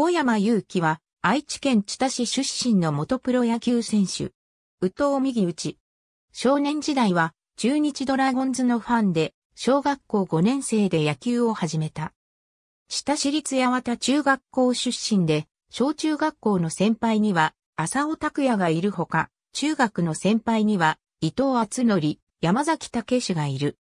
小山祐希は、愛知県知多市出身の元プロ野球選手。宇藤右打。少年時代は、中日ドラゴンズのファンで、小学校5年生で野球を始めた。知多市立八幡中学校出身で、小中学校の先輩には、浅尾拓也がいるほか、中学の先輩には、伊藤厚則、山崎武史がいる。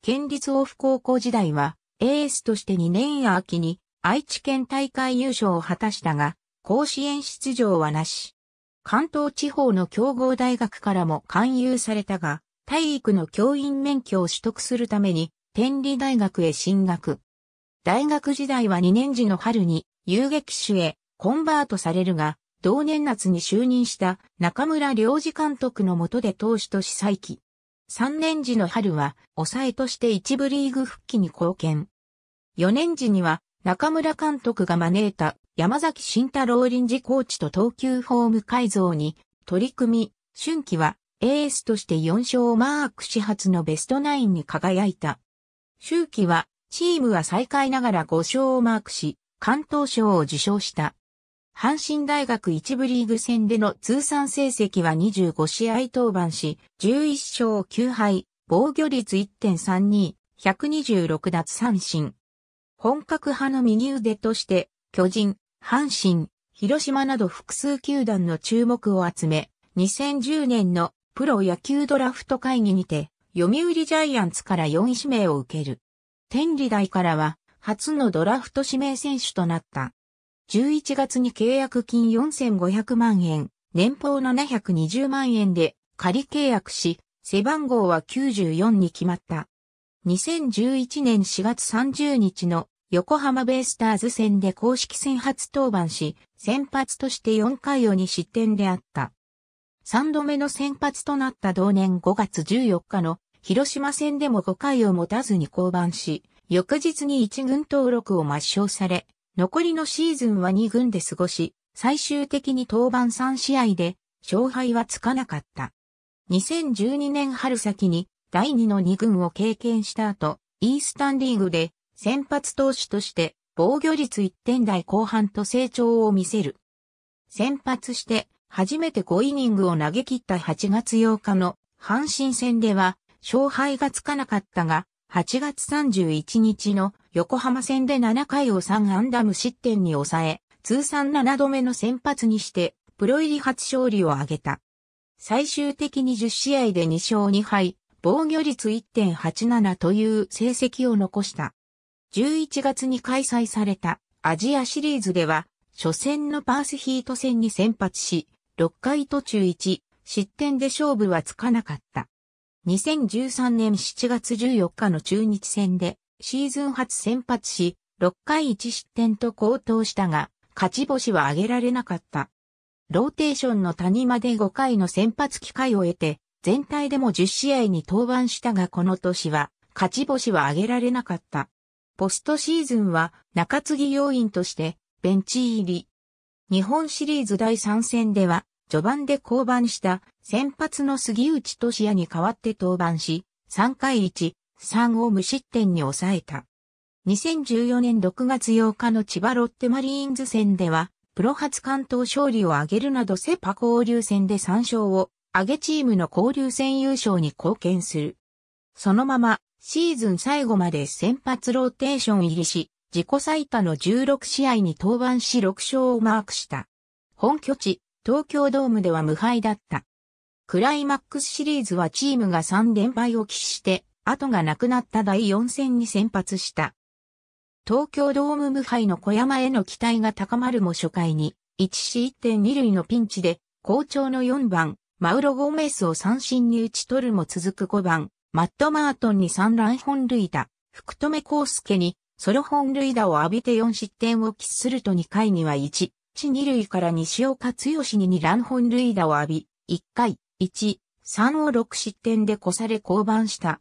県立オフ高校時代は、エースとして2年秋に、愛知県大会優勝を果たしたが、甲子園出場はなし。関東地方の強豪大学からも勧誘されたが、体育の教員免許を取得するために、天理大学へ進学。大学時代は2年時の春に遊撃手へコンバートされるが、同年夏に就任した中村良二監督の下で投手とし再起。3年時の春は抑えとして一部リーグ復帰に貢献。4年時には中村監督が招いた山崎慎太郎臨時コーチと投球フォーム改造に取り組み、春季はエースとして4勝をマーク始発のベストナインに輝いた。春季はチームは再開ながら5勝をマークし、関東賞を受賞した。阪神大学一部リーグ戦での通算成績は25試合登板し、11勝9敗、防御率1.32、126奪三振。本格派の右腕として、巨人、阪神、広島など複数球団の注目を集め、2010年のプロ野球ドラフト会議にて、読売ジャイアンツから4位指名を受ける。天理大からは、初のドラフト指名選手となった。11月に契約金4500万円、年俸720万円で仮契約し、背番号は94に決まった。2011年4月30日の横浜ベイスターズ戦で公式戦初登板し、先発として4回を2失点であった。3度目の先発となった同年5月14日の広島戦でも5回を持たずに降板し、翌日に1軍登録を抹消され、残りのシーズンは2軍で過ごし、最終的に登板3試合で勝敗はつかなかった。2012年春先に第2の2軍を経験した後、イースタンリーグで先発投手として防御率1点台後半と成長を見せる。先発して初めて5イニングを投げ切った8月8日の阪神戦では勝敗がつかなかったが、8月31日の横浜戦で7回を3安打無失点に抑え、通算7度目の先発にして、プロ入り初勝利を挙げた。最終的に10試合で2勝2敗、防御率1.87という成績を残した。11月に開催されたアジアシリーズでは、初戦のパースヒート戦に先発し、6回途中1、失点で勝負はつかなかった。2013年7月14日の中日戦で、シーズン初先発し、6回1失点と高騰したが、勝ち星は挙げられなかった。ローテーションの谷まで5回の先発機会を得て、全体でも10試合に登板したがこの年は勝ち星は挙げられなかった。ポストシーズンは中継ぎ要員としてベンチ入り。日本シリーズ第3戦では序盤で降板した先発の杉内俊也に代わって登板し、3回1、3を無失点に抑えた。2014年6月8日の千葉ロッテマリーンズ戦では、プロ初関東勝利を挙げるなどセパ交流戦で3勝を上げチームの交流戦優勝に貢献する。そのまま、シーズン最後まで先発ローテーション入りし、自己最多の16試合に登板し6勝をマークした。本拠地、東京ドームでは無敗だった。クライマックスシリーズはチームが3連敗を喫して、後がなくなった第4戦に先発した。東京ドーム無敗の小山への期待が高まるも初回に、1C1.2 塁のピンチで、好調の4番、マウロ・ゴメスを三振に打ち取るも続く5番、マット・マートンに3乱本塁打、福留康介にソロ本塁打を浴びて4失点を喫すると2回には1、1、2塁から西岡剛に2乱本塁打を浴び、1回、1、3を6失点で越され降板した。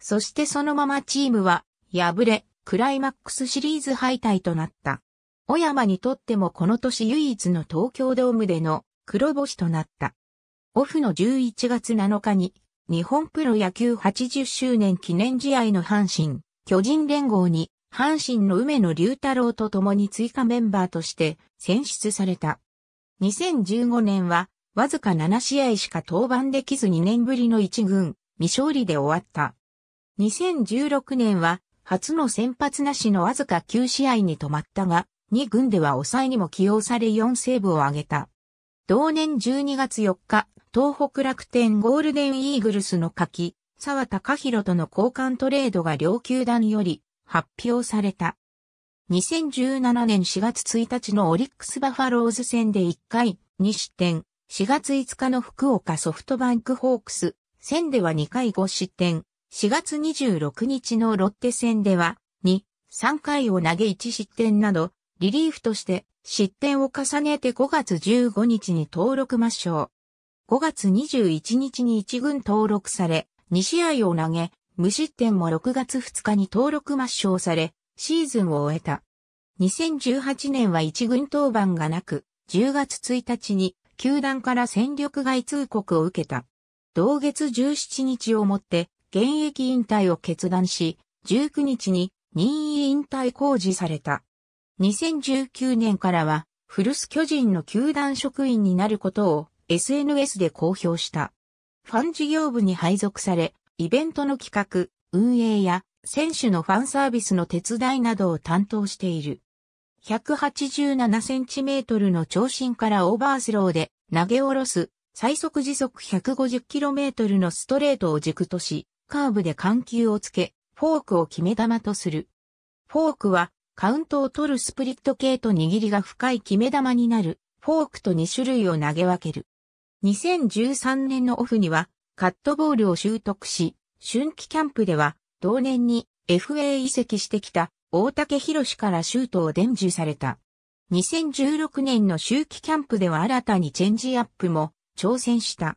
そしてそのままチームは、敗れ、クライマックスシリーズ敗退となった。小山にとってもこの年唯一の東京ドームでの黒星となった。オフの11月7日に、日本プロ野球80周年記念試合の阪神、巨人連合に、阪神の梅野龍太郎と共に追加メンバーとして選出された。2015年は、わずか7試合しか登板できず2年ぶりの1軍、未勝利で終わった。2016年は、初の先発なしのわずか9試合に止まったが、2軍では抑えにも起用され4セーブを挙げた。同年12月4日、東北楽天ゴールデンイーグルスの柿、沢隆弘との交換トレードが両球団より発表された。2017年4月1日のオリックスバファローズ戦で1回2失点、4月5日の福岡ソフトバンクホークス戦では2回5失点、4月26日のロッテ戦では2、3回を投げ1失点など、リリーフとして失点を重ねて5月15日に登録抹消。5月21日に1軍登録され、2試合を投げ、無失点も6月2日に登録抹消され、シーズンを終えた。2018年は1軍登板がなく、10月1日に球団から戦力外通告を受けた。同月17日をもって現役引退を決断し、19日に任意引退公示された。2019年からは、古巣巨人の球団職員になることを SNS で公表した。ファン事業部に配属され、イベントの企画、運営や選手のファンサービスの手伝いなどを担当している。187センチメートルの長身からオーバースローで投げ下ろす最速時速150キロメートルのストレートを軸とし、カーブで緩急をつけ、フォークを決め球とする。フォークはカウントを取るスプリット系と握りが深い決め球になる、フォークと2種類を投げ分ける。2013年のオフにはカットボールを習得し、春季キャンプでは同年に FA 移籍してきた大竹博からシュートを伝授された。2016年の秋季キャンプでは新たにチェンジアップも挑戦した。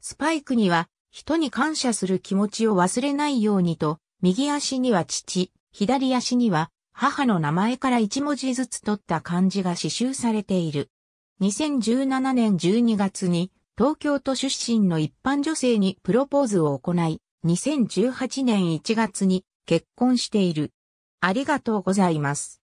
スパイクには人に感謝する気持ちを忘れないようにと、右足には父、左足には母の名前から一文字ずつ取った漢字が刺繍されている。2017年12月に東京都出身の一般女性にプロポーズを行い、2018年1月に結婚している。ありがとうございます。